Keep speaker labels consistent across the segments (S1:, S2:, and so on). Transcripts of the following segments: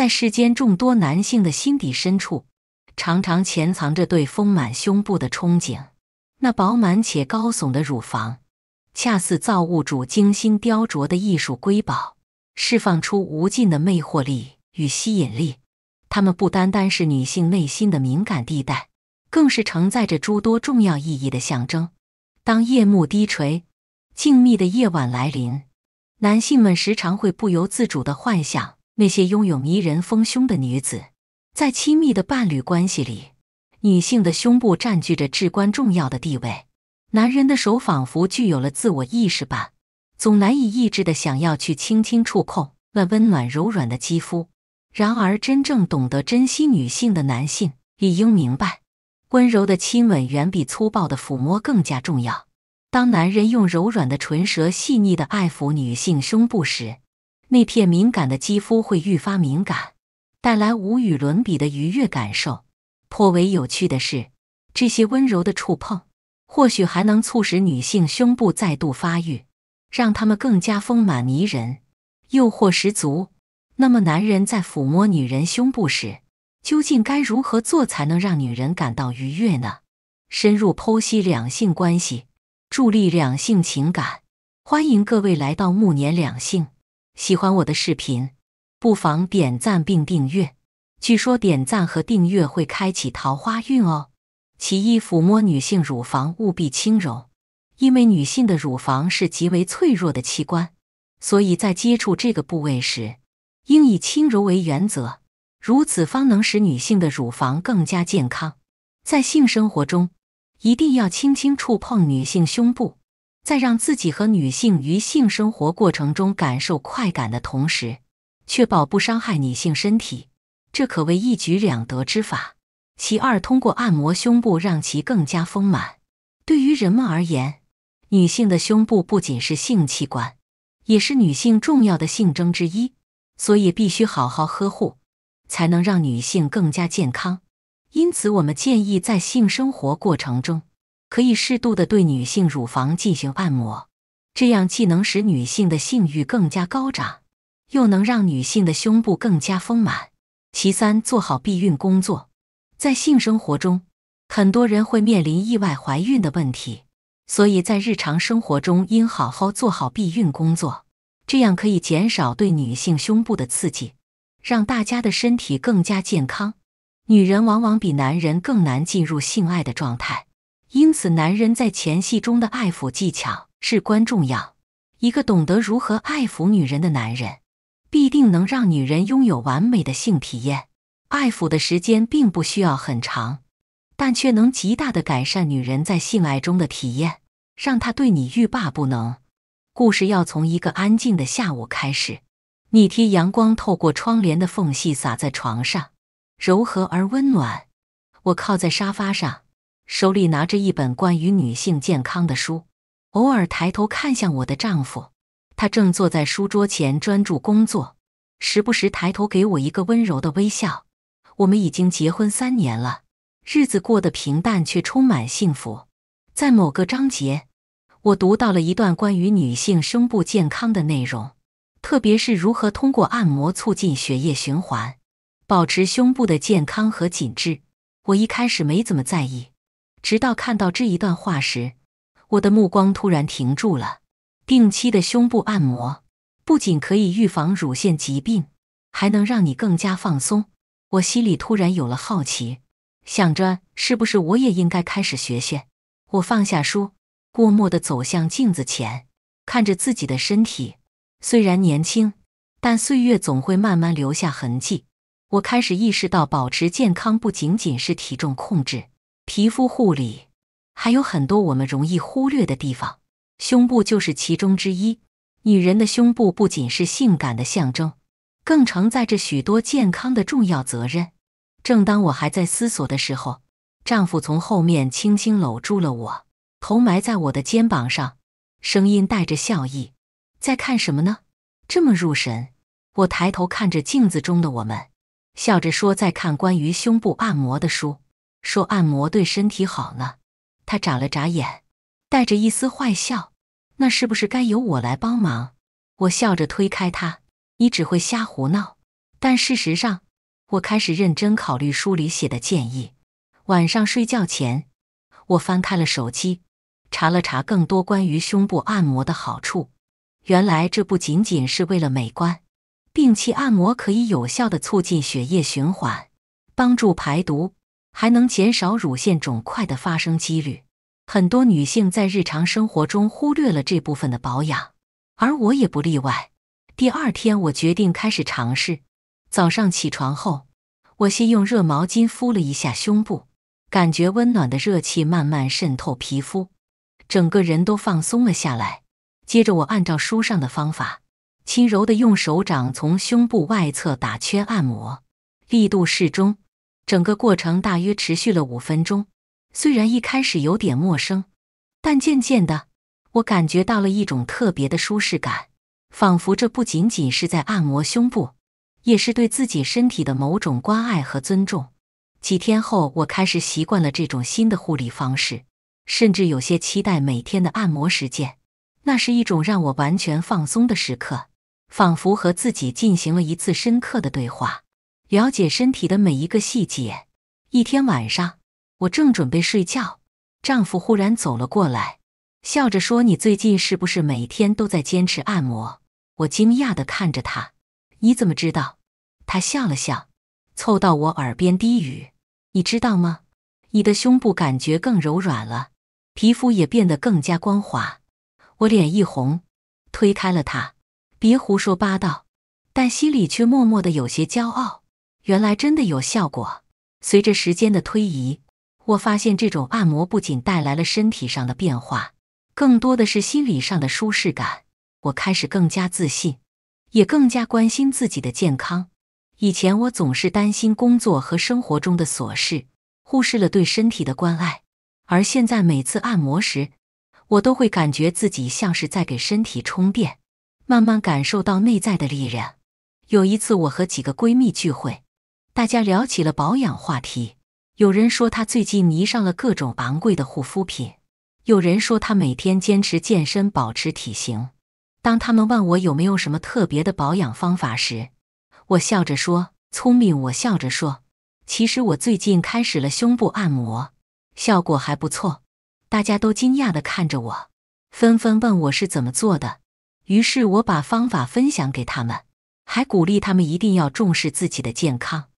S1: 在世间众多男性的心底深处，常常潜藏着对丰满胸部的憧憬。那饱满且高耸的乳房，恰似造物主精心雕琢的艺术瑰宝，释放出无尽的魅惑力与吸引力。它们不单单是女性内心的敏感地带，更是承载着诸多重要意义的象征。当夜幕低垂，静谧的夜晚来临，男性们时常会不由自主的幻想。那些拥有迷人丰胸的女子，在亲密的伴侣关系里，女性的胸部占据着至关重要的地位。男人的手仿佛具有了自我意识般，总难以抑制的想要去轻轻触碰那温暖柔软的肌肤。然而，真正懂得珍惜女性的男性理应明白，温柔的亲吻远比粗暴的抚摸更加重要。当男人用柔软的唇舌细腻的爱抚女性胸部时，那片敏感的肌肤会愈发敏感，带来无与伦比的愉悦感受。颇为有趣的是，这些温柔的触碰或许还能促使女性胸部再度发育，让她们更加丰满迷人，诱惑十足。那么，男人在抚摸女人胸部时，究竟该如何做才能让女人感到愉悦呢？深入剖析两性关系，助力两性情感。欢迎各位来到暮年两性。喜欢我的视频，不妨点赞并订阅。据说点赞和订阅会开启桃花运哦。其一，抚摸女性乳房务必轻柔，因为女性的乳房是极为脆弱的器官，所以在接触这个部位时，应以轻柔为原则，如此方能使女性的乳房更加健康。在性生活中，一定要轻轻触碰女性胸部。在让自己和女性于性生活过程中感受快感的同时，确保不伤害女性身体，这可谓一举两得之法。其二，通过按摩胸部让其更加丰满。对于人们而言，女性的胸部不仅是性器官，也是女性重要的性征之一，所以必须好好呵护，才能让女性更加健康。因此，我们建议在性生活过程中。可以适度的对女性乳房进行按摩，这样既能使女性的性欲更加高涨，又能让女性的胸部更加丰满。其三，做好避孕工作。在性生活中，很多人会面临意外怀孕的问题，所以在日常生活中应好好做好避孕工作，这样可以减少对女性胸部的刺激，让大家的身体更加健康。女人往往比男人更难进入性爱的状态。因此，男人在前戏中的爱抚技巧至关重要。一个懂得如何爱抚女人的男人，必定能让女人拥有完美的性体验。爱抚的时间并不需要很长，但却能极大的改善女人在性爱中的体验，让她对你欲罢不能。故事要从一个安静的下午开始。你听，阳光透过窗帘的缝隙洒在床上，柔和而温暖。我靠在沙发上。手里拿着一本关于女性健康的书，偶尔抬头看向我的丈夫，他正坐在书桌前专注工作，时不时抬头给我一个温柔的微笑。我们已经结婚三年了，日子过得平淡却充满幸福。在某个章节，我读到了一段关于女性胸部健康的内容，特别是如何通过按摩促进血液循环，保持胸部的健康和紧致。我一开始没怎么在意。直到看到这一段话时，我的目光突然停住了。定期的胸部按摩不仅可以预防乳腺疾病，还能让你更加放松。我心里突然有了好奇，想着是不是我也应该开始学学。我放下书，默默的走向镜子前，看着自己的身体。虽然年轻，但岁月总会慢慢留下痕迹。我开始意识到，保持健康不仅仅是体重控制。皮肤护理还有很多我们容易忽略的地方，胸部就是其中之一。女人的胸部不仅是性感的象征，更承载着许多健康的重要责任。正当我还在思索的时候，丈夫从后面轻轻搂住了我，头埋在我的肩膀上，声音带着笑意：“在看什么呢？这么入神？”我抬头看着镜子中的我们，笑着说：“在看关于胸部按摩的书。”说按摩对身体好呢，他眨了眨眼，带着一丝坏笑。那是不是该由我来帮忙？我笑着推开他，你只会瞎胡闹。但事实上，我开始认真考虑书里写的建议。晚上睡觉前，我翻开了手机，查了查更多关于胸部按摩的好处。原来这不仅仅是为了美观，定期按摩可以有效的促进血液循环，帮助排毒。还能减少乳腺肿块的发生几率。很多女性在日常生活中忽略了这部分的保养，而我也不例外。第二天，我决定开始尝试。早上起床后，我先用热毛巾敷了一下胸部，感觉温暖的热气慢慢渗透皮肤，整个人都放松了下来。接着，我按照书上的方法，轻柔的用手掌从胸部外侧打圈按摩，力度适中。整个过程大约持续了五分钟。虽然一开始有点陌生，但渐渐的，我感觉到了一种特别的舒适感，仿佛这不仅仅是在按摩胸部，也是对自己身体的某种关爱和尊重。几天后，我开始习惯了这种新的护理方式，甚至有些期待每天的按摩时间。那是一种让我完全放松的时刻，仿佛和自己进行了一次深刻的对话。了解身体的每一个细节。一天晚上，我正准备睡觉，丈夫忽然走了过来，笑着说：“你最近是不是每天都在坚持按摩？”我惊讶的看着他：“你怎么知道？”他笑了笑，凑到我耳边低语：“你知道吗？你的胸部感觉更柔软了，皮肤也变得更加光滑。”我脸一红，推开了他：“别胡说八道！”但心里却默默的有些骄傲。原来真的有效果。随着时间的推移，我发现这种按摩不仅带来了身体上的变化，更多的是心理上的舒适感。我开始更加自信，也更加关心自己的健康。以前我总是担心工作和生活中的琐事，忽视了对身体的关爱。而现在每次按摩时，我都会感觉自己像是在给身体充电，慢慢感受到内在的力量。有一次，我和几个闺蜜聚会。大家聊起了保养话题，有人说他最近迷上了各种昂贵的护肤品，有人说他每天坚持健身保持体型。当他们问我有没有什么特别的保养方法时，我笑着说：“聪明。”我笑着说：“其实我最近开始了胸部按摩，效果还不错。”大家都惊讶的看着我，纷纷问我是怎么做的。于是我把方法分享给他们，还鼓励他们一定要重视自己的健康。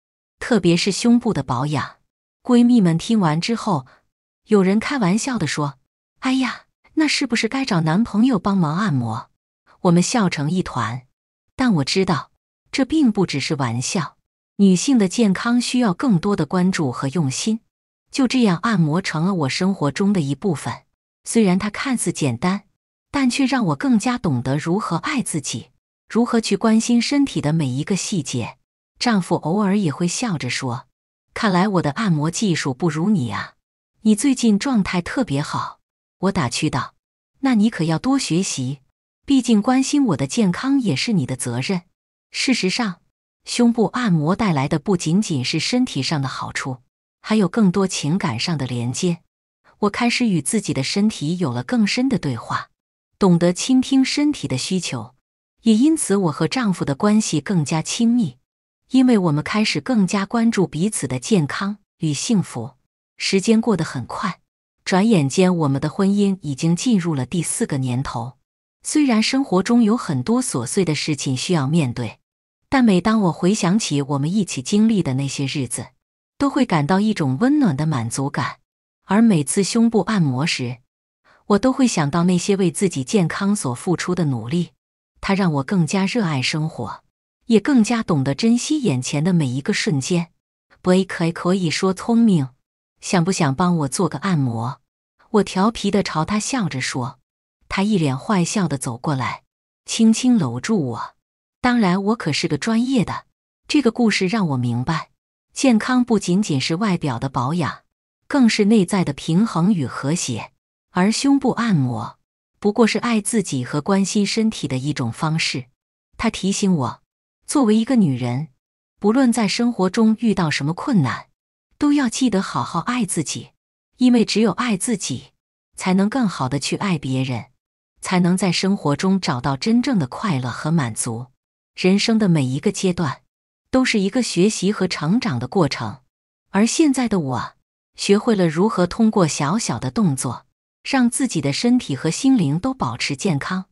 S1: 特别是胸部的保养，闺蜜们听完之后，有人开玩笑的说：“哎呀，那是不是该找男朋友帮忙按摩？”我们笑成一团，但我知道这并不只是玩笑。女性的健康需要更多的关注和用心。就这样，按摩成了我生活中的一部分。虽然它看似简单，但却让我更加懂得如何爱自己，如何去关心身体的每一个细节。丈夫偶尔也会笑着说：“看来我的按摩技术不如你啊，你最近状态特别好。”我打趣道：“那你可要多学习，毕竟关心我的健康也是你的责任。”事实上，胸部按摩带来的不仅仅是身体上的好处，还有更多情感上的连接。我开始与自己的身体有了更深的对话，懂得倾听身体的需求，也因此我和丈夫的关系更加亲密。因为我们开始更加关注彼此的健康与幸福，时间过得很快，转眼间我们的婚姻已经进入了第四个年头。虽然生活中有很多琐碎的事情需要面对，但每当我回想起我们一起经历的那些日子，都会感到一种温暖的满足感。而每次胸部按摩时，我都会想到那些为自己健康所付出的努力，它让我更加热爱生活。也更加懂得珍惜眼前的每一个瞬间。博爱可以说聪明，想不想帮我做个按摩？我调皮的朝他笑着说。他一脸坏笑的走过来，轻轻搂住我。当然，我可是个专业的。这个故事让我明白，健康不仅仅是外表的保养，更是内在的平衡与和谐。而胸部按摩不过是爱自己和关心身体的一种方式。他提醒我。作为一个女人，不论在生活中遇到什么困难，都要记得好好爱自己，因为只有爱自己，才能更好的去爱别人，才能在生活中找到真正的快乐和满足。人生的每一个阶段都是一个学习和成长的过程，而现在的我学会了如何通过小小的动作，让自己的身体和心灵都保持健康。